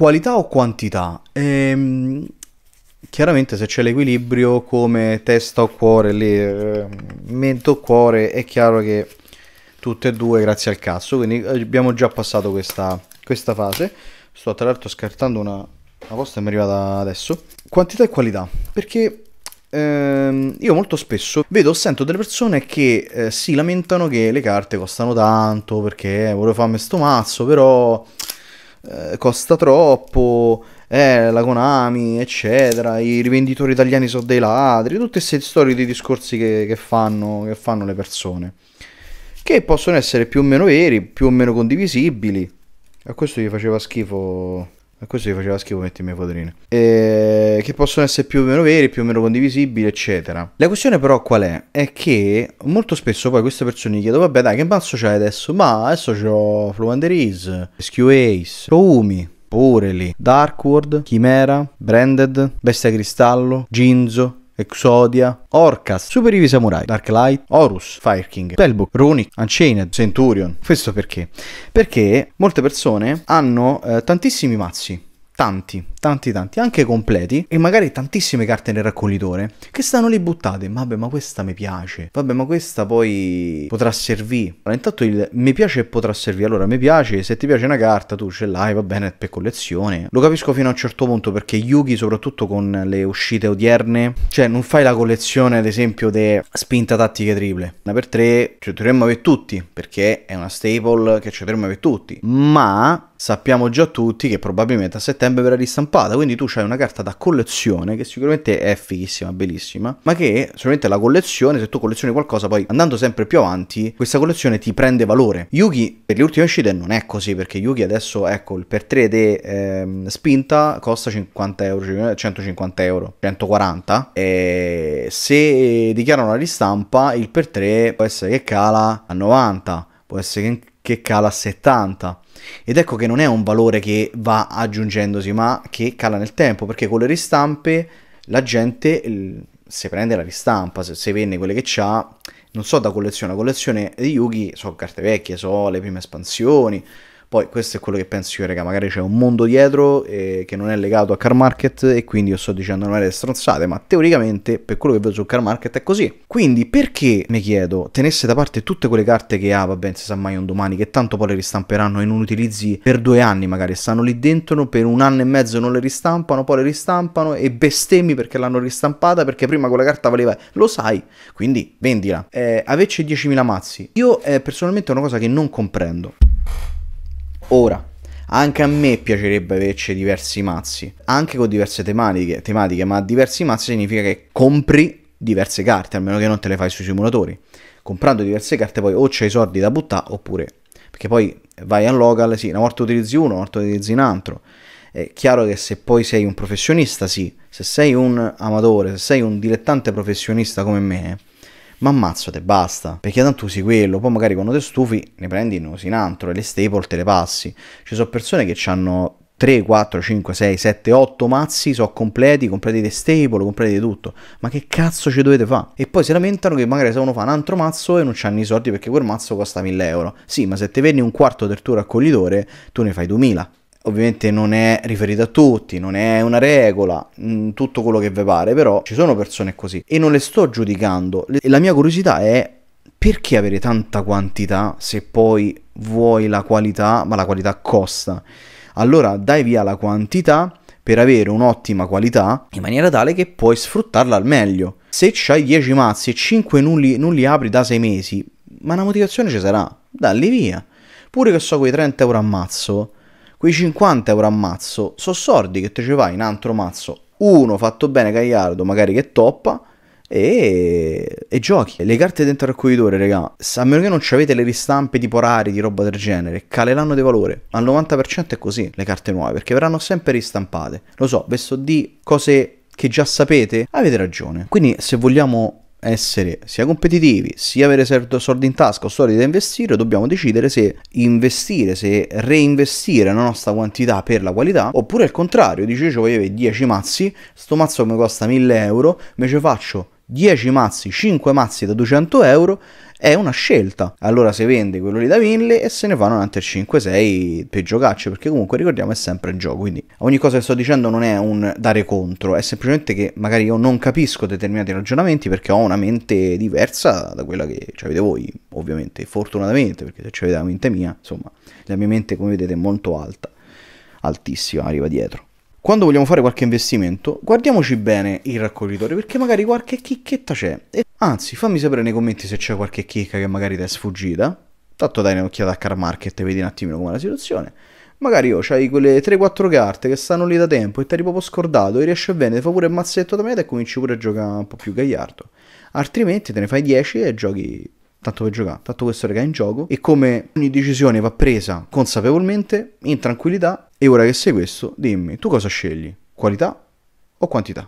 qualità o quantità? Ehm, chiaramente se c'è l'equilibrio come testa o cuore, lì, eh, mento o cuore, è chiaro che tutte e due grazie al cazzo, quindi eh, abbiamo già passato questa, questa fase. Sto tra l'altro scartando una, una posta che mi è arrivata adesso. Quantità e qualità, perché ehm, io molto spesso vedo o sento delle persone che eh, si lamentano che le carte costano tanto perché eh, volevo farmi sto mazzo, però eh, costa troppo, eh, la Konami, eccetera, i rivenditori italiani sono dei ladri, tutte queste storie di discorsi che, che, fanno, che fanno le persone, che possono essere più o meno veri, più o meno condivisibili. A questo gli faceva schifo ma gli faceva schifo mettermi le fotorine. E... Che possono essere più o meno veri, più o meno condivisibili, eccetera. La questione però qual è? È che molto spesso poi queste persone gli chiedono, vabbè dai, che basso c'hai adesso? Ma adesso c'ho Fluenderis, Rescue Ace, Umi. Pure lì, Darkward, Chimera, Branded, Bestia Cristallo, Ginzo, Exodia, Orcas, Superiori Samurai, Dark Light, Horus, Fire King, Spellbook, Runic, Unchained, Centurion. Questo perché? Perché molte persone hanno eh, tantissimi mazzi tanti, tanti, tanti, anche completi, e magari tantissime carte nel raccoglitore, che stanno lì buttate. Vabbè, ma questa mi piace. Vabbè, ma questa poi potrà servire. Allora, intanto il mi piace e potrà servire. Allora, mi piace, se ti piace una carta, tu ce l'hai, va bene, per collezione. Lo capisco fino a un certo punto, perché Yugi, soprattutto con le uscite odierne, cioè non fai la collezione, ad esempio, di spinta tattiche triple. Una per tre, ce cioè, dovremmo avere tutti, perché è una staple che ce dovremmo avere tutti. Ma sappiamo già tutti che probabilmente a settembre verrà ristampata, quindi tu hai una carta da collezione che sicuramente è fighissima, bellissima, ma che sicuramente la collezione, se tu collezioni qualcosa poi andando sempre più avanti, questa collezione ti prende valore. Yugi per le ultime uscite non è così, perché Yugi adesso, ecco, il per 3D ehm, spinta costa 50 euro, 150 cioè euro, 140, e se dichiarano la ristampa il per 3 può essere che cala a 90, può essere che che cala a 70. Ed ecco che non è un valore che va aggiungendosi, ma che cala nel tempo, perché con le ristampe la gente se prende la ristampa, se, se vende quelle che ha non so da collezione, a collezione di Yugi so carte vecchie, so le prime espansioni, poi questo è quello che penso io, raga, magari c'è un mondo dietro eh, che non è legato a car market e quindi io sto dicendo non è stronzate, ma teoricamente per quello che vedo sul car market è così. Quindi perché, mi chiedo, tenesse da parte tutte quelle carte che ha, vabbè, non si sa mai un domani, che tanto poi le ristamperanno e non utilizzi per due anni magari, stanno lì dentro per un anno e mezzo non le ristampano, poi le ristampano e bestemmi perché l'hanno ristampata perché prima quella carta valeva, lo sai, quindi vendila. Eh, averci 10.000 mazzi, io eh, personalmente è una cosa che non comprendo. Ora, anche a me piacerebbe averci diversi mazzi, anche con diverse tematiche, tematiche, ma diversi mazzi significa che compri diverse carte, almeno che non te le fai sui simulatori. Comprando diverse carte poi o c'hai i soldi da buttare oppure... Perché poi vai al local, sì, una volta utilizzi uno, una volta utilizzi un altro. È chiaro che se poi sei un professionista, sì, se sei un amatore, se sei un dilettante professionista come me, ma ammazzo te basta, perché tanto usi quello, poi magari quando te stufi ne prendi ne usi un altro e le staple te le passi. Ci sono persone che hanno 3, 4, 5, 6, 7, 8 mazzi, sono completi, completi di staple, completi di tutto. Ma che cazzo ci dovete fare? E poi si lamentano che magari se uno fa un altro mazzo e non c'hanno i soldi perché quel mazzo costa 1000 euro. Sì, ma se te vendi un quarto del tuo raccoglitore, tu ne fai 2000. Ovviamente non è riferito a tutti, non è una regola, mm, tutto quello che vi pare, però ci sono persone così e non le sto giudicando. Le, la mia curiosità è perché avere tanta quantità se poi vuoi la qualità, ma la qualità costa? Allora dai via la quantità per avere un'ottima qualità in maniera tale che puoi sfruttarla al meglio. Se c'hai 10 mazzi e 5 non li, non li apri da 6 mesi, ma una motivazione ci sarà, dalli via. Pure che so quei 30 euro a mazzo, quei 50 euro a mazzo sono sordi che te ci vai in altro mazzo. Uno fatto bene Gagliardo, magari che toppa, e, e, giochi. Le carte dentro al raccoglitore, raga, a meno che non ci avete le ristampe tipo rari di roba del genere, caleranno di valore. Al 90% è così le carte nuove, perché verranno sempre ristampate. Lo so, ve di cose che già sapete, avete ragione. Quindi se vogliamo essere sia competitivi, sia avere certo soldi in tasca o soldi da investire, dobbiamo decidere se investire, se reinvestire la nostra quantità per la qualità, oppure il contrario, dice io voglio 10 mazzi, sto mazzo mi costa 1000 euro, invece faccio 10 mazzi, 5 mazzi da 200 euro è una scelta. Allora se vende quello lì da 1000 e se ne fanno un altri 5-6 per giocarci, perché comunque ricordiamo è sempre in gioco, quindi ogni cosa che sto dicendo non è un dare contro, è semplicemente che magari io non capisco determinati ragionamenti perché ho una mente diversa da quella che avete voi, ovviamente, fortunatamente, perché se avete la mente mia, insomma, la mia mente come vedete è molto alta, altissima, arriva dietro quando vogliamo fare qualche investimento, guardiamoci bene il raccoglitore perché magari qualche chicchetta c'è. E anzi, fammi sapere nei commenti se c'è qualche chicca che magari ti è sfuggita. Tanto dai un'occhiata a car market e vedi un attimino com'è la situazione. Magari io c'hai quelle 3-4 carte che stanno lì da tempo e ti eri proprio scordato e riesci a vendere, fa pure il mazzetto da moneta e cominci pure a giocare un po' più gagliardo. Altrimenti te ne fai 10 e giochi tanto per giocare, tanto questo rega in gioco e come ogni decisione va presa consapevolmente, in tranquillità e ora che sei questo, dimmi, tu cosa scegli? Qualità o quantità?